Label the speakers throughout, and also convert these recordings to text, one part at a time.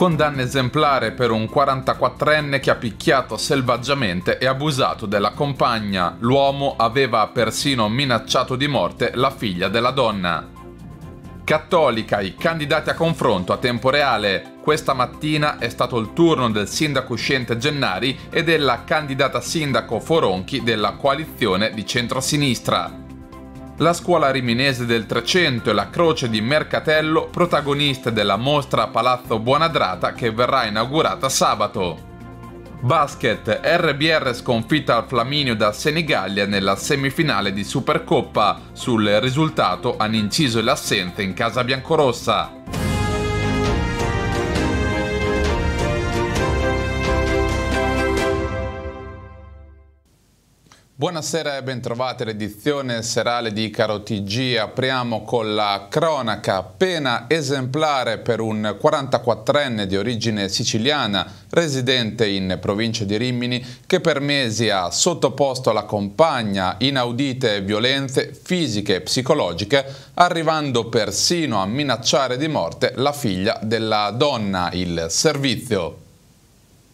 Speaker 1: condanna esemplare per un 44enne che ha picchiato selvaggiamente e abusato della compagna. L'uomo aveva persino minacciato di morte la figlia della donna. Cattolica, i candidati a confronto a tempo reale. Questa mattina è stato il turno del sindaco uscente Gennari e della candidata sindaco Foronchi della coalizione di centrosinistra la scuola riminese del 300 e la croce di Mercatello protagoniste della mostra Palazzo Buonadrata che verrà inaugurata sabato. Basket, RBR sconfitta al Flaminio da Senigallia nella semifinale di Supercoppa, sul risultato hanno inciso l'assente in casa biancorossa. Buonasera e bentrovati all'edizione serale di Caro TG. Apriamo con la cronaca appena esemplare per un 44enne di origine siciliana residente in provincia di Rimini che per mesi ha sottoposto alla compagna inaudite violenze fisiche e psicologiche arrivando persino a minacciare di morte la figlia della donna, il servizio.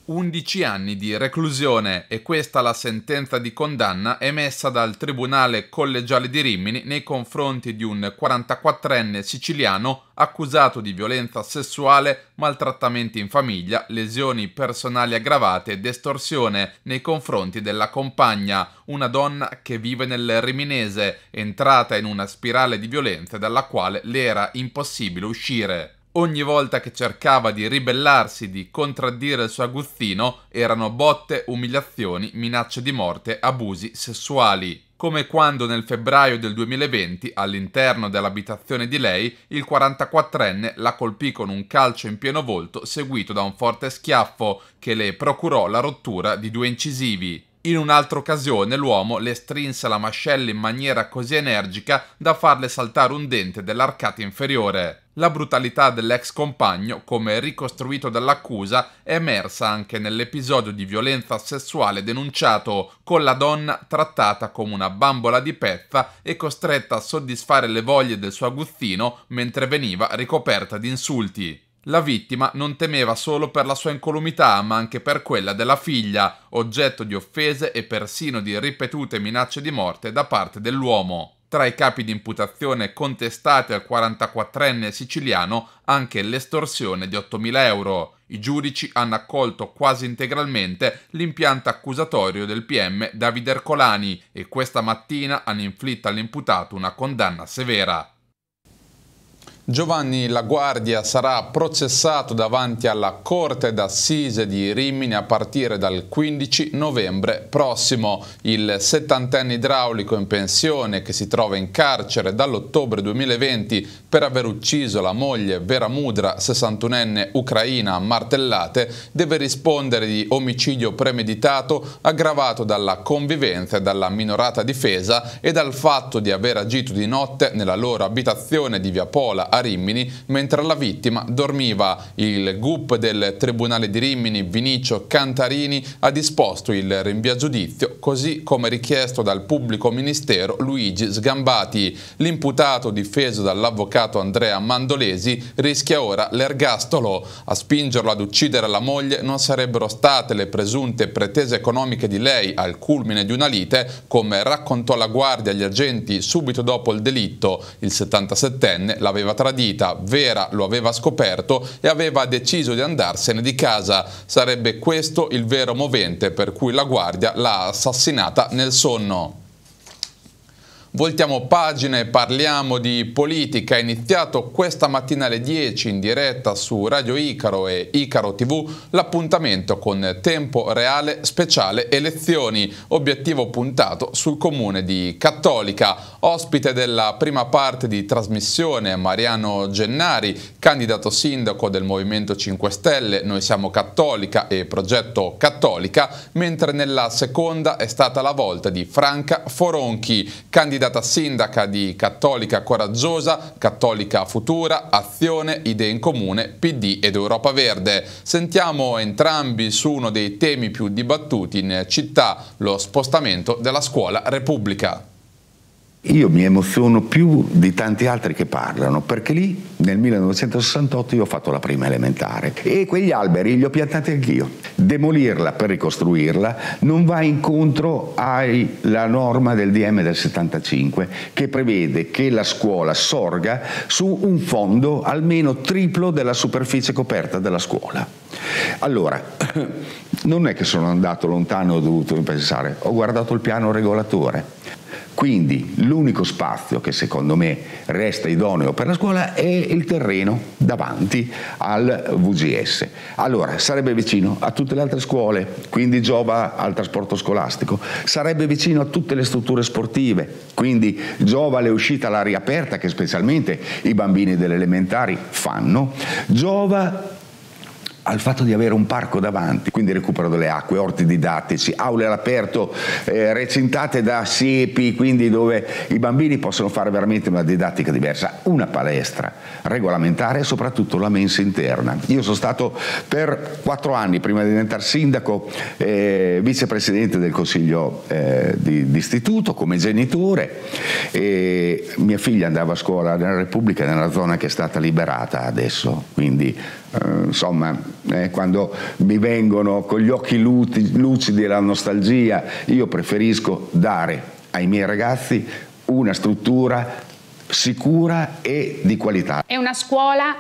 Speaker 1: 11 anni di reclusione e questa la sentenza di condanna emessa dal Tribunale Collegiale di Rimini nei confronti di un 44enne siciliano accusato di violenza sessuale, maltrattamenti in famiglia, lesioni personali aggravate ed estorsione nei confronti della compagna, una donna che vive nel riminese, entrata in una spirale di violenze dalla quale le era impossibile uscire. Ogni volta che cercava di ribellarsi, di contraddire il suo aguzzino, erano botte, umiliazioni, minacce di morte, abusi sessuali come quando nel febbraio del 2020, all'interno dell'abitazione di lei, il 44enne la colpì con un calcio in pieno volto seguito da un forte schiaffo che le procurò la rottura di due incisivi. In un'altra occasione l'uomo le strinse la mascella in maniera così energica da farle saltare un dente dell'arcata inferiore. La brutalità dell'ex compagno, come ricostruito dall'accusa, è emersa anche nell'episodio di violenza sessuale denunciato, con la donna trattata come una bambola di pezza e costretta a soddisfare le voglie del suo aguzzino mentre veniva ricoperta di insulti la vittima non temeva solo per la sua incolumità, ma anche per quella della figlia, oggetto di offese e persino di ripetute minacce di morte da parte dell'uomo. Tra i capi di imputazione contestati al 44enne siciliano anche l'estorsione di 8.000 euro. I giudici hanno accolto quasi integralmente l'impianto accusatorio del PM Davide Ercolani e questa mattina hanno inflitto all'imputato una condanna severa. Giovanni Laguardia sarà processato davanti alla Corte d'Assise di Rimini a partire dal 15 novembre prossimo. Il settantenne idraulico in pensione che si trova in carcere dall'ottobre 2020 per aver ucciso la moglie Vera Mudra, 61enne ucraina a martellate, deve rispondere di omicidio premeditato aggravato dalla convivenza e dalla minorata difesa e dal fatto di aver agito di notte nella loro abitazione di Via Pola a Rimini, mentre la vittima dormiva. Il GUP del Tribunale di Rimini, Vinicio Cantarini, ha disposto il rinvio a giudizio, così come richiesto dal pubblico ministero Luigi Sgambati. L'imputato, difeso dall'avvocato Andrea Mandolesi, rischia ora l'ergastolo. A spingerlo ad uccidere la moglie non sarebbero state le presunte pretese economiche di lei al culmine di una lite, come raccontò la Guardia agli agenti subito dopo il delitto. Il 77enne l'aveva trattato tradita, Vera lo aveva scoperto e aveva deciso di andarsene di casa. Sarebbe questo il vero movente per cui la guardia l'ha assassinata nel sonno. Voltiamo pagina e parliamo di politica. È iniziato questa mattina alle 10 in diretta su Radio Icaro e Icaro TV l'appuntamento con tempo reale speciale elezioni, obiettivo puntato sul comune di Cattolica. Ospite della prima parte di trasmissione Mariano Gennari, candidato sindaco del Movimento 5 Stelle, noi siamo Cattolica e Progetto Cattolica, mentre nella seconda è stata la volta di Franca Foronchi, candidato candidata sindaca di Cattolica Coraggiosa, Cattolica Futura, Azione, Idee in Comune, PD ed Europa Verde. Sentiamo entrambi su uno dei temi più dibattuti in città, lo spostamento della scuola Repubblica.
Speaker 2: Io mi emoziono più di tanti altri che parlano, perché lì nel 1968 io ho fatto la prima elementare e quegli alberi li ho piantati anch'io. Demolirla per ricostruirla non va incontro alla norma del DM del 75 che prevede che la scuola sorga su un fondo almeno triplo della superficie coperta della scuola. Allora, non è che sono andato lontano e ho dovuto pensare, ho guardato il piano regolatore. Quindi l'unico spazio che secondo me resta idoneo per la scuola è il terreno davanti al VGS. Allora sarebbe vicino a tutte le altre scuole, quindi giova al trasporto scolastico, sarebbe vicino a tutte le strutture sportive, quindi giova alle uscite all'aria aperta che specialmente i bambini delle elementari fanno, giova al fatto di avere un parco davanti, quindi recupero delle acque, orti didattici, aule all'aperto eh, recintate da siepi, quindi dove i bambini possono fare veramente una didattica diversa, una palestra regolamentare e soprattutto la mensa interna. Io sono stato per quattro anni, prima di diventare sindaco, eh, vicepresidente del consiglio eh, di, istituto come genitore e mia figlia andava a scuola nella Repubblica, nella zona che è stata liberata adesso, quindi eh, insomma, eh, quando mi vengono con gli occhi lucidi la nostalgia, io preferisco dare ai miei ragazzi una struttura sicura e di qualità. È
Speaker 3: una scuola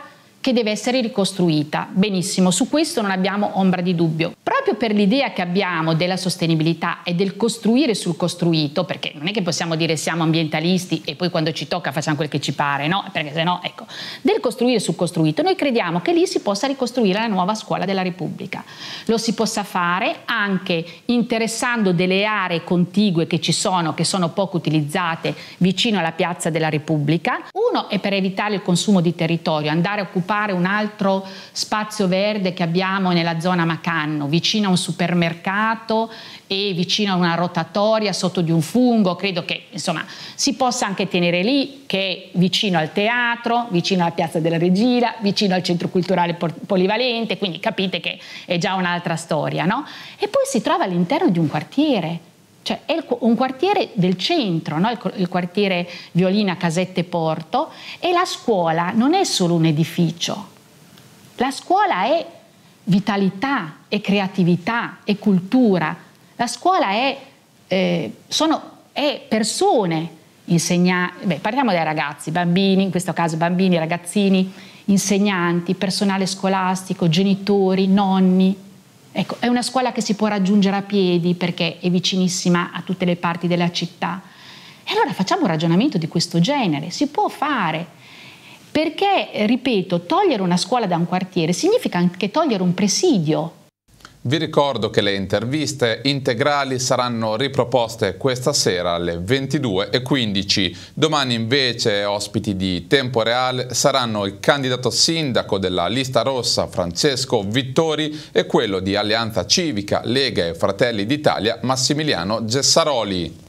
Speaker 3: che deve essere ricostruita. Benissimo, su questo non abbiamo ombra di dubbio. Proprio per l'idea che abbiamo della sostenibilità e del costruire sul costruito, perché non è che possiamo dire siamo ambientalisti e poi quando ci tocca facciamo quel che ci pare, no? Perché se no, ecco, del costruire sul costruito, noi crediamo che lì si possa ricostruire la nuova scuola della Repubblica. Lo si possa fare anche interessando delle aree contigue che ci sono, che sono poco utilizzate, vicino alla piazza della Repubblica. Uno è per evitare il consumo di territorio, andare a occupare sviluppare un altro spazio verde che abbiamo nella zona Macanno, vicino a un supermercato e vicino a una rotatoria sotto di un fungo, credo che insomma si possa anche tenere lì, che è vicino al teatro, vicino alla piazza della Regina, vicino al centro culturale polivalente, quindi capite che è già un'altra storia, no? E poi si trova all'interno di un quartiere cioè è un quartiere del centro, no? il quartiere Violina Casette Porto, e la scuola non è solo un edificio, la scuola è vitalità, è creatività, è cultura, la scuola è, eh, sono, è persone, insegna, beh, parliamo dei ragazzi, bambini, in questo caso bambini, ragazzini, insegnanti, personale scolastico, genitori, nonni, Ecco, è una scuola che si può raggiungere a piedi perché è vicinissima a tutte le parti della città. E allora facciamo un ragionamento di questo genere, si può fare. Perché, ripeto, togliere una scuola da un quartiere significa anche togliere un presidio
Speaker 1: vi ricordo che le interviste integrali saranno riproposte questa sera alle 22.15. Domani invece ospiti di Tempo Reale saranno il candidato sindaco della lista rossa Francesco Vittori e quello di Alleanza Civica, Lega e Fratelli d'Italia Massimiliano Gessaroli.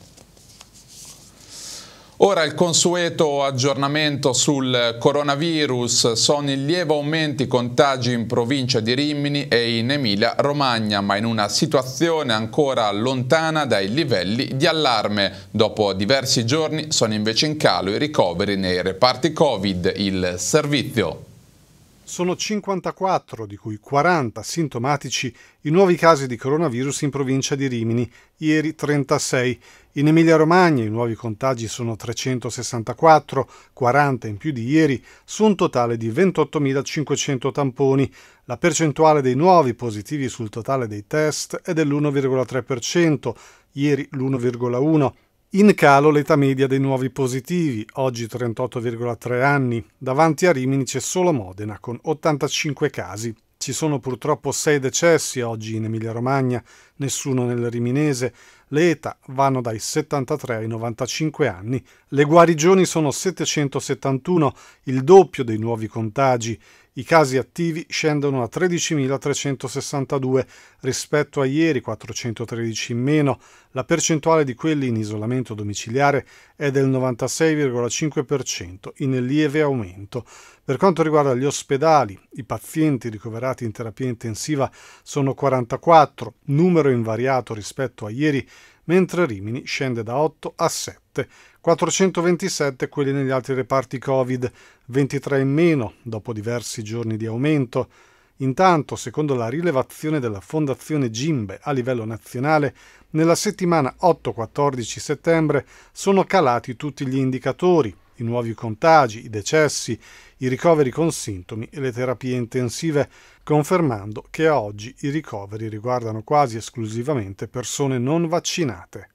Speaker 1: Ora il consueto aggiornamento sul coronavirus, sono in lieve aumento i contagi in provincia di Rimini e in Emilia-Romagna, ma in una situazione ancora lontana dai livelli di allarme. Dopo diversi giorni sono invece in calo i ricoveri nei reparti Covid, il servizio.
Speaker 4: Sono 54, di cui 40 sintomatici, i nuovi casi di coronavirus in provincia di Rimini, ieri 36 in Emilia-Romagna i nuovi contagi sono 364, 40 in più di ieri, su un totale di 28.500 tamponi. La percentuale dei nuovi positivi sul totale dei test è dell'1,3%, ieri l'1,1%. In calo l'età media dei nuovi positivi, oggi 38,3 anni. Davanti a Rimini c'è solo Modena con 85 casi. Ci sono purtroppo sei decessi oggi in Emilia-Romagna, nessuno nel Riminese. Le età vanno dai 73 ai 95 anni. Le guarigioni sono 771, il doppio dei nuovi contagi. I casi attivi scendono a 13.362 rispetto a ieri, 413 in meno. La percentuale di quelli in isolamento domiciliare è del 96,5%, in lieve aumento. Per quanto riguarda gli ospedali, i pazienti ricoverati in terapia intensiva sono 44, numero invariato rispetto a ieri, mentre Rimini scende da 8 a 7. 427 quelli negli altri reparti Covid, 23 in meno dopo diversi giorni di aumento. Intanto, secondo la rilevazione della Fondazione Gimbe a livello nazionale, nella settimana 8-14 settembre sono calati tutti gli indicatori, i nuovi contagi, i decessi, i ricoveri con sintomi e le terapie intensive, confermando che a oggi i ricoveri riguardano quasi esclusivamente persone non vaccinate.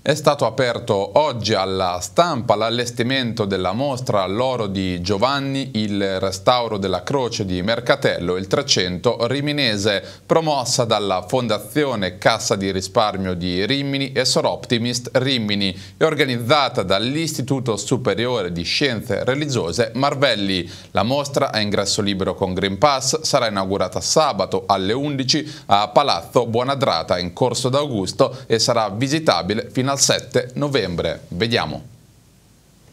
Speaker 1: È stato aperto oggi alla stampa l'allestimento della mostra all'oro di Giovanni, il restauro della croce di Mercatello, il 300 riminese, promossa dalla Fondazione Cassa di Risparmio di Rimini e Soroptimist Rimini e organizzata dall'Istituto Superiore di Scienze Religiose Marvelli. La mostra a ingresso libero con Green Pass sarà inaugurata sabato alle 11 a Palazzo Buonadrata in Corso d'Augusto e sarà visitabile fino al 7 novembre. Vediamo.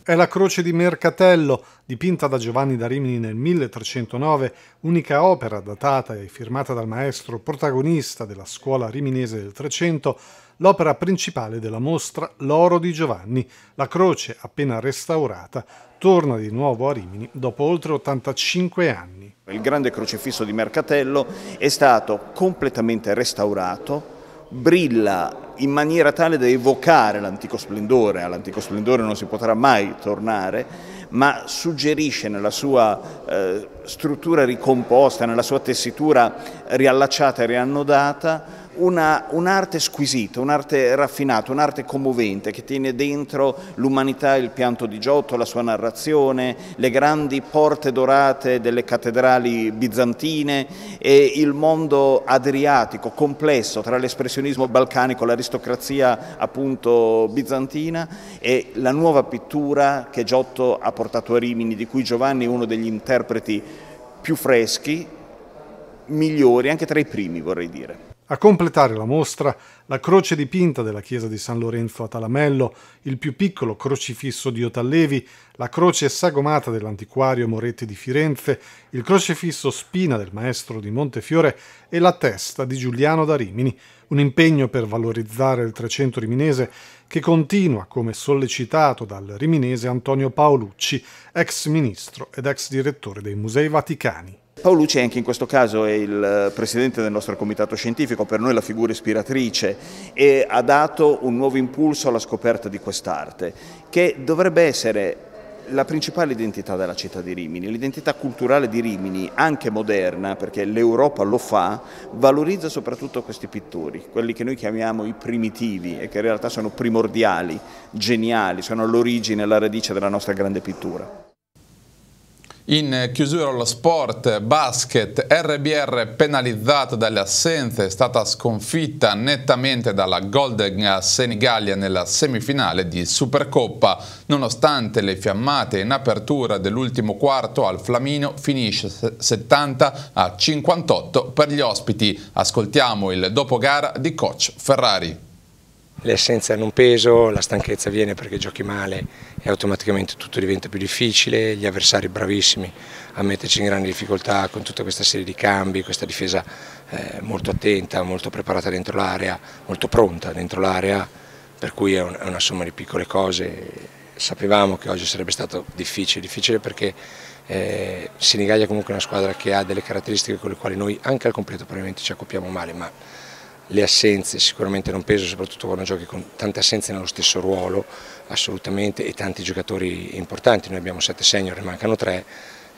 Speaker 4: È la croce di Mercatello, dipinta da Giovanni da Rimini nel 1309, unica opera datata e firmata dal maestro protagonista della scuola riminese del 300, l'opera principale della mostra L'oro di Giovanni. La croce, appena restaurata, torna di nuovo a Rimini dopo oltre 85 anni.
Speaker 5: Il grande crocifisso di Mercatello è stato completamente restaurato, brilla in maniera tale da evocare l'antico splendore, all'antico splendore non si potrà mai tornare, ma suggerisce nella sua eh, struttura ricomposta, nella sua tessitura riallacciata e riannodata, un'arte squisita, un'arte raffinata, un'arte commovente che tiene dentro l'umanità, il pianto di Giotto, la sua narrazione, le grandi porte dorate delle cattedrali bizantine, e il mondo adriatico complesso tra l'espressionismo balcanico, l'aristocrazia appunto bizantina e la nuova pittura che Giotto ha portato a Rimini, di cui Giovanni è uno degli interpreti più freschi, migliori, anche tra i primi vorrei dire.
Speaker 4: A completare la mostra la croce dipinta della chiesa di San Lorenzo a Talamello, il più piccolo crocifisso di Otallevi, la croce sagomata dell'antiquario Moretti di Firenze, il crocifisso spina del maestro di Montefiore e la testa di Giuliano da Rimini, un impegno per valorizzare il 300 riminese che continua come sollecitato dal riminese Antonio Paolucci, ex ministro ed ex direttore dei Musei Vaticani.
Speaker 5: Paolo anche in questo caso è il eh, presidente del nostro comitato scientifico, per noi la figura ispiratrice e ha dato un nuovo impulso alla scoperta di quest'arte che dovrebbe essere la principale identità della città di Rimini, l'identità culturale di Rimini, anche moderna, perché l'Europa lo fa, valorizza soprattutto questi pittori, quelli che noi chiamiamo i primitivi e che in realtà sono primordiali, geniali, sono all'origine, la radice della nostra grande pittura.
Speaker 1: In chiusura lo sport, basket, RBR penalizzata dalle assenze, è stata sconfitta nettamente dalla Golden Senigallia nella semifinale di Supercoppa. Nonostante le fiammate in apertura dell'ultimo quarto al Flamino finisce 70 a 58 per gli ospiti. Ascoltiamo il dopogara di coach Ferrari
Speaker 6: l'essenza hanno un peso, la stanchezza viene perché giochi male e automaticamente tutto diventa più difficile, gli avversari bravissimi a metterci in grande difficoltà con tutta questa serie di cambi, questa difesa eh, molto attenta, molto preparata dentro l'area, molto pronta dentro l'area, per cui è, un, è una somma di piccole cose. Sapevamo che oggi sarebbe stato difficile, difficile perché eh, Senigallia è comunque una squadra che ha delle caratteristiche con le quali noi anche al completo probabilmente ci accoppiamo male, ma le assenze sicuramente non pesano, soprattutto quando giochi con tante assenze nello stesso ruolo, assolutamente, e tanti giocatori importanti, noi abbiamo sette senior, ne mancano tre,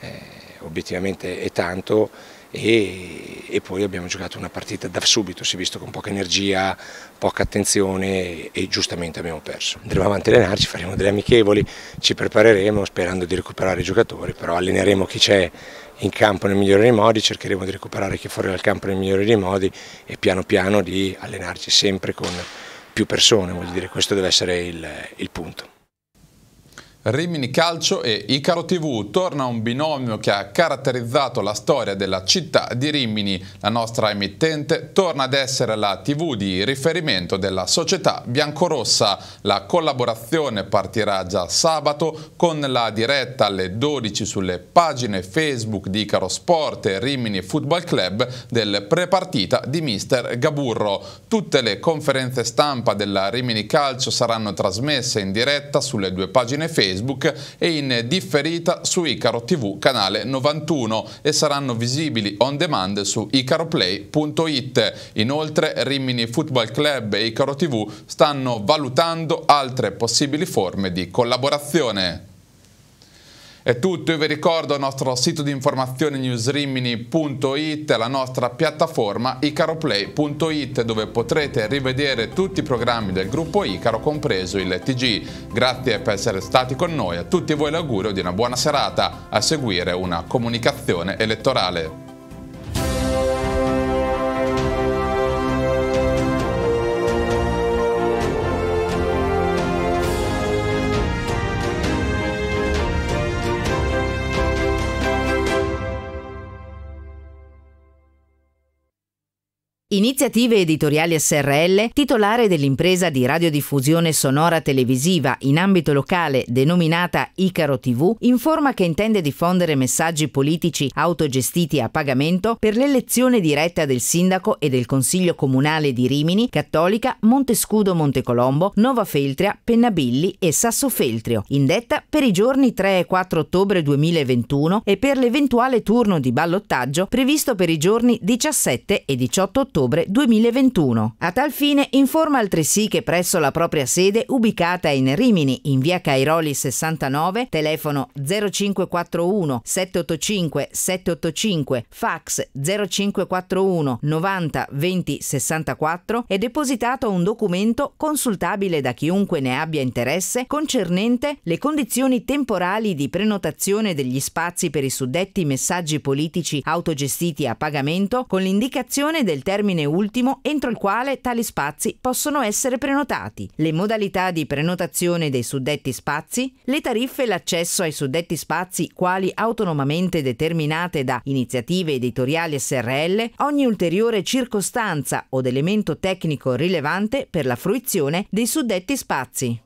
Speaker 6: eh, obiettivamente è tanto, e, e, poi abbiamo giocato una partita da subito, si è visto con poca energia, poca attenzione e giustamente abbiamo perso. Andremo avanti a allenarci, faremo delle amichevoli, ci prepareremo sperando di recuperare i giocatori, però alleneremo chi c'è in campo nel migliore dei modi, cercheremo di recuperare chi è fuori dal campo nel migliore dei modi e piano piano di allenarci sempre con più persone, vuol dire questo deve essere il, il punto.
Speaker 1: Rimini Calcio e Icaro TV torna un binomio che ha caratterizzato la storia della città di Rimini. La nostra emittente torna ad essere la TV di riferimento della società biancorossa. La collaborazione partirà già sabato con la diretta alle 12 sulle pagine Facebook di Icaro Sport e Rimini Football Club del prepartita di Mister Gaburro. Tutte le conferenze stampa della Rimini Calcio saranno trasmesse in diretta sulle due pagine Facebook Facebook e in differita su Icaro TV canale 91 e saranno visibili on demand su icaroplay.it. Inoltre Rimini Football Club e Icaro TV stanno valutando altre possibili forme di collaborazione. È tutto, io vi ricordo il nostro sito di informazione newsrimini.it, e la nostra piattaforma icaroplay.it dove potrete rivedere tutti i programmi del gruppo Icaro, compreso il TG. Grazie per essere stati con noi, a tutti voi l'augurio di una buona serata, a seguire una comunicazione elettorale.
Speaker 7: Iniziative Editoriali SRL, titolare dell'impresa di radiodiffusione sonora televisiva in ambito locale denominata Icaro TV, informa che intende diffondere messaggi politici autogestiti a pagamento per l'elezione diretta del sindaco e del consiglio comunale di Rimini, Cattolica, Montescudo Montecolombo, Nova Feltria, Pennabilli e Sassofeltrio, indetta per i giorni 3 e 4 ottobre 2021 e per l'eventuale turno di ballottaggio previsto per i giorni 17 e 18 ottobre ottobre 2021. A tal fine informa altresì che presso la propria sede ubicata in Rimini, in via Cairoli 69, telefono 0541 785 785, fax 0541 90 20 64 è depositato un documento consultabile da chiunque ne abbia interesse concernente le condizioni temporali di prenotazione degli spazi per i suddetti messaggi politici autogestiti a pagamento con l'indicazione del termine termine ultimo entro il quale tali spazi possono essere prenotati, le modalità di prenotazione dei suddetti spazi, le tariffe e l'accesso ai suddetti spazi quali autonomamente determinate da iniziative editoriali SRL, ogni ulteriore circostanza o elemento tecnico rilevante per la fruizione dei suddetti spazi.